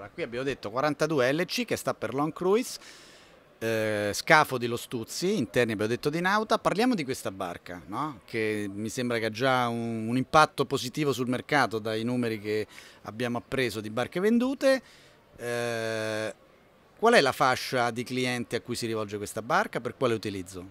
Allora, qui abbiamo detto 42 LC che sta per Long Cruise, eh, scafo di Lostuzzi, interni abbiamo detto di Nauta. Parliamo di questa barca, no? che mi sembra che ha già un, un, impatto positivo sul mercato dai numeri che abbiamo appreso di barche vendute. Eh, qual è la fascia di clienti a cui si rivolge questa barca? Per quale utilizzo?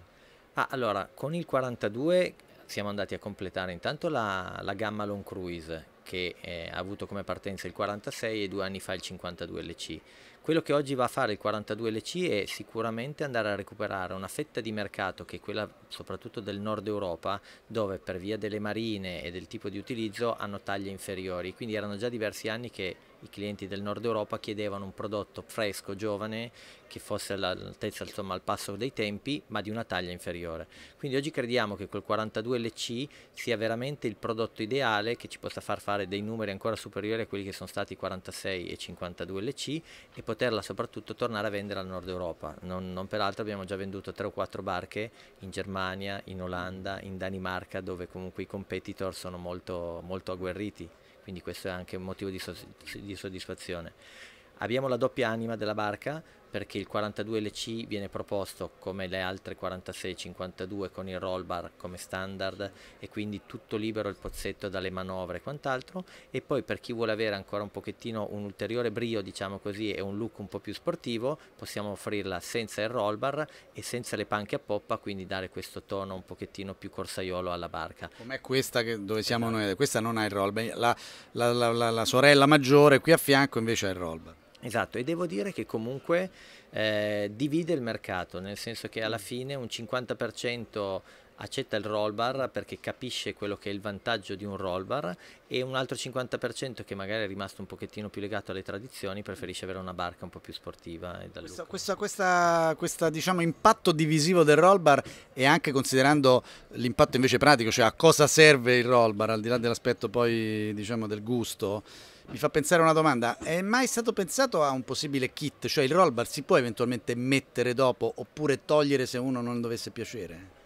Ah, allora, con il 42 siamo andati a completare intanto la, la gamma Long Cruise che eh, ha avuto come partenza il 46 e due anni fa il 52 LC. Quello che oggi va a fare il 42 LC è sicuramente andare a recuperare una fetta di mercato che è quella soprattutto del nord Europa dove per via delle marine e del tipo di utilizzo hanno taglie inferiori, quindi erano già diversi anni che i clienti del nord Europa chiedevano un prodotto fresco, giovane, che fosse all'altezza, insomma, al passo dei tempi, ma di una taglia inferiore. Quindi oggi crediamo che quel 42 LC sia veramente il prodotto ideale che ci possa far fare fare dei numeri ancora superiori a quelli che sono stati 46 e 52 LC e poterla soprattutto tornare a vendere al nord Europa. Non, non peraltro abbiamo già venduto 3 o 4 barche in Germania, in Olanda, in Danimarca dove comunque i competitor sono molto, molto agguerriti, quindi questo è anche un motivo di, so di soddisfazione. Abbiamo la doppia anima della barca, perché il 42LC viene proposto come le altre 46-52 con il roll bar come standard e quindi tutto libero il pozzetto dalle manovre e quant'altro e poi per chi vuole avere ancora un pochettino un ulteriore brio diciamo così e un look un po' più sportivo possiamo offrirla senza il roll bar e senza le panche a poppa quindi dare questo tono un pochettino più corsaiolo alla barca. Com'è questa che, dove siamo esatto. noi? Questa non ha il roll bar, la, la, la, la sorella maggiore qui a fianco invece ha il roll bar. Esatto, e devo dire che comunque eh, divide il mercato, nel senso che alla mm. fine un 50% accetta il roll bar perché capisce quello che è il vantaggio di un roll bar e un altro 50% che magari è rimasto un pochettino più legato alle tradizioni preferisce avere una barca un po' più sportiva. Questo diciamo, impatto divisivo del roll bar e anche considerando l'impatto invece pratico, cioè a cosa serve il roll bar al di là dell'aspetto poi diciamo, del gusto mi fa pensare a una domanda. È mai stato pensato a un possibile kit? Cioè il rollbar si può eventualmente mettere dopo oppure togliere se uno non dovesse piacere?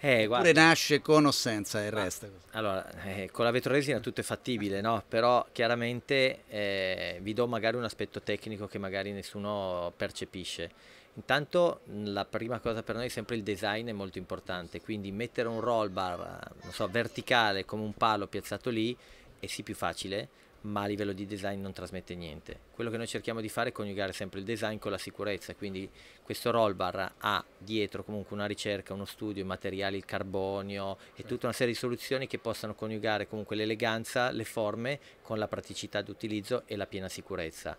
Eh, guarda, oppure nasce con o senza il ah, resto? Allora, eh, con la vetroresina tutto è fattibile, no? Però chiaramente eh, vi do magari un aspetto tecnico che magari nessuno percepisce. Intanto la prima cosa per noi è sempre il design è molto importante, quindi mettere un roll bar eh, so, verticale come un palo piazzato lì è sì più facile, ma a livello di design non trasmette niente. Quello che noi cerchiamo di fare è coniugare sempre il design con la sicurezza, quindi questo roll bar ha dietro comunque una ricerca, uno studio, i materiali, il carbonio e tutta una serie di soluzioni che possano coniugare comunque l'eleganza, le forme con la praticità d'utilizzo e la piena sicurezza.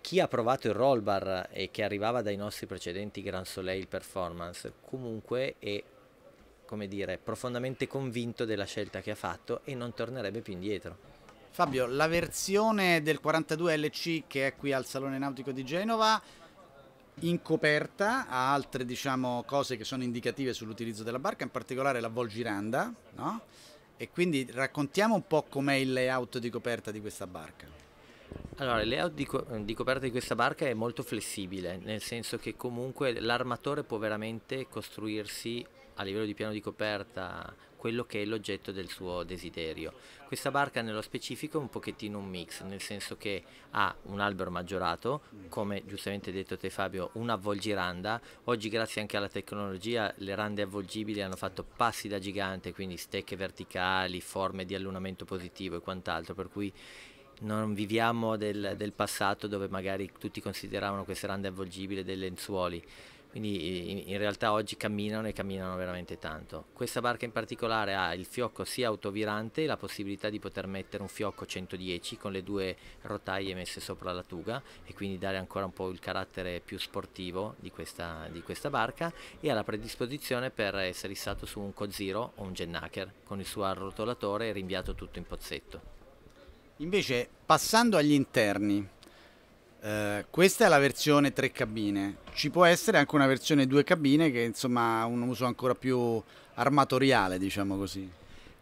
Chi ha provato il roll bar e che arrivava dai nostri precedenti Grand Soleil Performance comunque è come dire, profondamente convinto della scelta che ha fatto e non tornerebbe più indietro. Fabio, la versione del 42 LC che è qui al Salone Nautico di Genova in coperta ha altre diciamo, cose che sono indicative sull'utilizzo della barca, in particolare la volgiranda, no? E quindi raccontiamo un po' com'è il layout di coperta di questa barca. Allora, il layout di, co di, coperta di questa barca è molto flessibile, nel senso che comunque l'armatore può veramente costruirsi a livello di piano di coperta quello che è l'oggetto del suo desiderio. Questa barca nello specifico è un pochettino un mix, nel senso che ha un albero maggiorato, come giustamente detto te Fabio, un'avvolgiranda. Oggi grazie anche alla tecnologia le rande avvolgibili hanno fatto passi da gigante, quindi stecche verticali, forme di allunamento positivo e quant'altro, per cui non viviamo del, del passato dove magari tutti consideravano queste rande avvolgibili dei lenzuoli quindi in realtà oggi camminano e camminano veramente tanto. Questa barca in particolare ha il fiocco sia autovirante, la possibilità di poter mettere un fiocco 110 con le due rotaie messe sopra la tuga e quindi dare ancora un po' il carattere più sportivo di questa, di questa barca e ha la predisposizione per essere issato su un Cozero o un Gennaker con il suo arrotolatore rinviato tutto in pozzetto. Invece passando agli interni, eh, questa è la versione tre cabine, ci può essere anche una versione due cabine che insomma ha un uso ancora più armatoriale, diciamo così.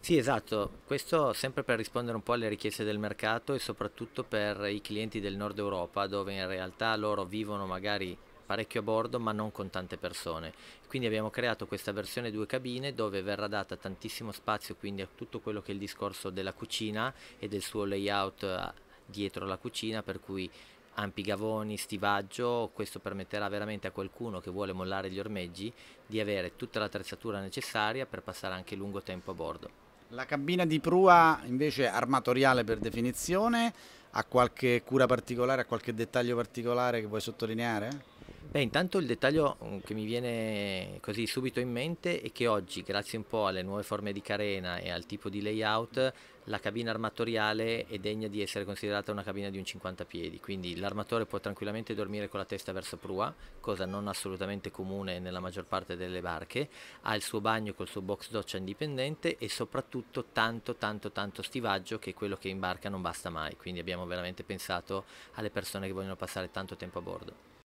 Sì, esatto, questo sempre per rispondere un po' alle richieste del mercato e soprattutto per i clienti del nord Europa dove in realtà loro vivono magari parecchio a bordo ma non con tante persone. Quindi abbiamo creato questa versione due cabine dove verrà data tantissimo spazio quindi a tutto quello che è il discorso della cucina e del suo layout eh, dietro la cucina per cui ampi gavoni, stivaggio, questo permetterà veramente a qualcuno che vuole mollare gli ormeggi di avere tutta l'attrezzatura necessaria per passare anche lungo tempo a bordo. La cabina di prua invece armatoriale per definizione, ha qualche cura particolare, ha qualche dettaglio particolare che vuoi sottolineare? Beh, intanto il dettaglio mm, che mi viene così subito in mente è che oggi, grazie un po' alle nuove forme di carena e al tipo di layout, la cabina armatoriale è degna di essere considerata una cabina di un 50 piedi, quindi l'armatore può tranquillamente dormire con la testa verso prua, cosa non assolutamente comune nella maggior parte delle barche, ha il suo bagno col suo box doccia indipendente e soprattutto tanto tanto tanto stivaggio che quello che in barca non basta mai, quindi abbiamo veramente pensato alle persone che vogliono passare tanto tempo a bordo.